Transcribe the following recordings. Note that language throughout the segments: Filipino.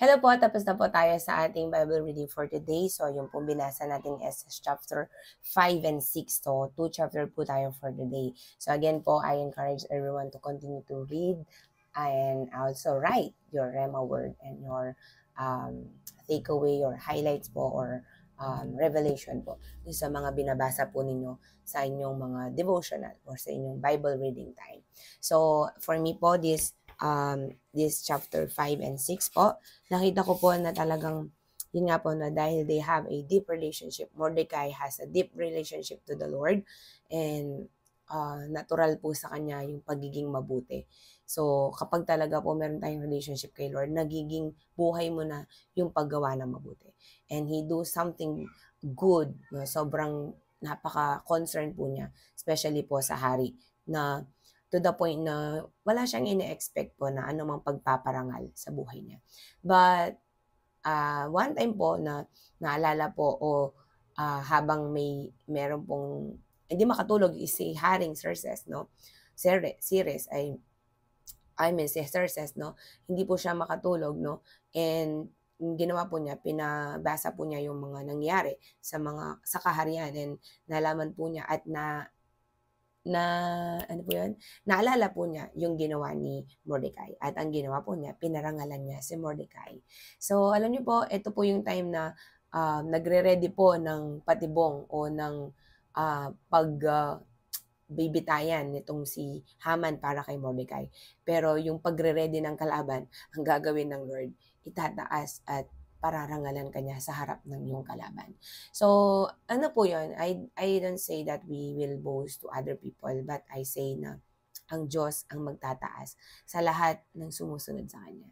Hello po, tapos na po tayo sa ating Bible reading for today. So, yung po binasa natin is chapter 5 and 6. So, two chapter po tayo for today. So, again po, I encourage everyone to continue to read and also write your Rema word and your um, takeaway or highlights po or um, revelation po sa mga binabasa po ninyo sa inyong mga devotional or sa inyong Bible reading time. So, for me po, this um, this chapter 5 and 6 po, nakita ko po na talagang, yun nga po na dahil they have a deep relationship, Mordecai has a deep relationship to the Lord, and uh, natural po sa kanya yung pagiging mabuti. So, kapag talaga po meron tayong relationship kay Lord, nagiging buhay mo na yung paggawa ng mabuti. And He do something good. No? Sobrang napaka-concern po niya, especially po sa hari, na to the point na wala siyang ine-expect po na anumang pagpaparangal sa buhay niya. But uh, one time po na naalala po o uh, habang may meron pong hindi makatulog is si Haring Serses, no? Series ay I mean si Serses, no? Hindi po siya makatulog, no? And ginawa po niya, pinabasa po niya yung mga nangyari sa mga sa kaharian and nalaman po niya at na na ano po yun, naalala po niya yung ginawa ni Mordecai. At ang ginawa po niya, pinarangalan niya si Mordecai. So alam niyo po, ito po yung time na uh, nagre-ready po ng patibong o ng uh, pag uh, bibitayan nitong si Haman para kay Mordecai. Pero yung pagre-ready ng kalaban, ang gagawin ng Lord, itataas at pararangalan kanya sa harap ng iyong kalaban. So, ano po yon? I, I don't say that we will boast to other people, but I say na ang Diyos ang magtataas sa lahat ng sumusunod sa Kanya.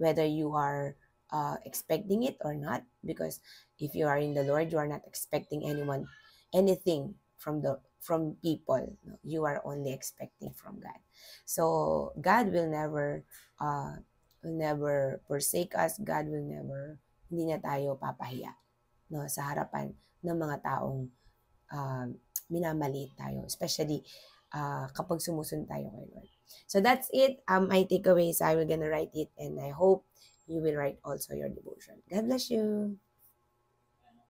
Whether you are uh, expecting it or not, because if you are in the Lord, you are not expecting anyone, anything from the from people. You are only expecting from God. So, God will never uh, will never forsake us. God will never, hindi na tayo papahiya no, sa harapan ng mga taong uh, minamaliit tayo. Especially uh, kapag sumusunod tayo kay Lord. So that's it. Um, my takeaways, I will gonna write it and I hope you will write also your devotion. God bless you.